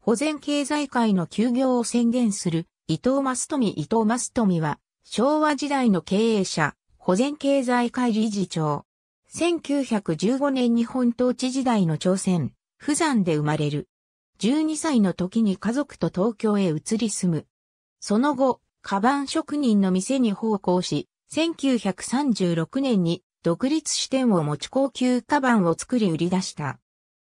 保全経済界の休業を宣言する伊藤正富伊藤正富は、昭和時代の経営者、保全経済会理事長。1915年日本統治時代の朝鮮、富山で生まれる。12歳の時に家族と東京へ移り住む。その後、カバン職人の店に奉公し、1936年に独立支店を持ち高級カバンを作り売り出した。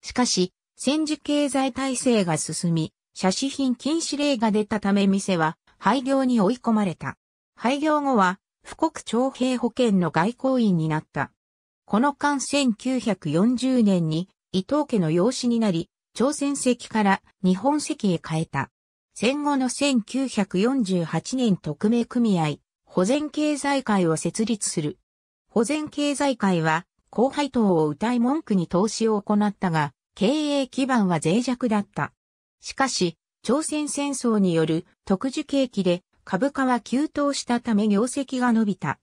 しかし、戦時経済体制が進み、写真品禁止令が出たため店は廃業に追い込まれた。廃業後は、富国徴兵保険の外交員になった。この間1940年に伊藤家の養子になり、朝鮮籍から日本籍へ変えた。戦後の1948年特命組合、保全経済会を設立する。保全経済会は、後輩党を謳い文句に投資を行ったが、経営基盤は脆弱だった。しかし、朝鮮戦争による特殊景気で株価は急騰したため業績が伸びた。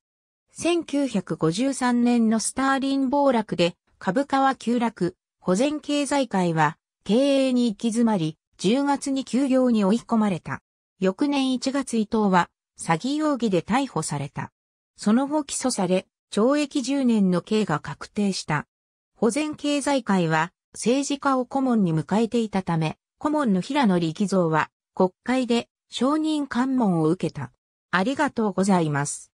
1953年のスターリン暴落で株価は急落、保全経済界は経営に行き詰まり、10月に休業に追い込まれた。翌年1月伊藤は詐欺容疑で逮捕された。その後起訴され、懲役10年の刑が確定した。保全経済界は政治家を顧問に迎えていたため、顧問の平野力蔵は国会で承認喚問を受けた。ありがとうございます。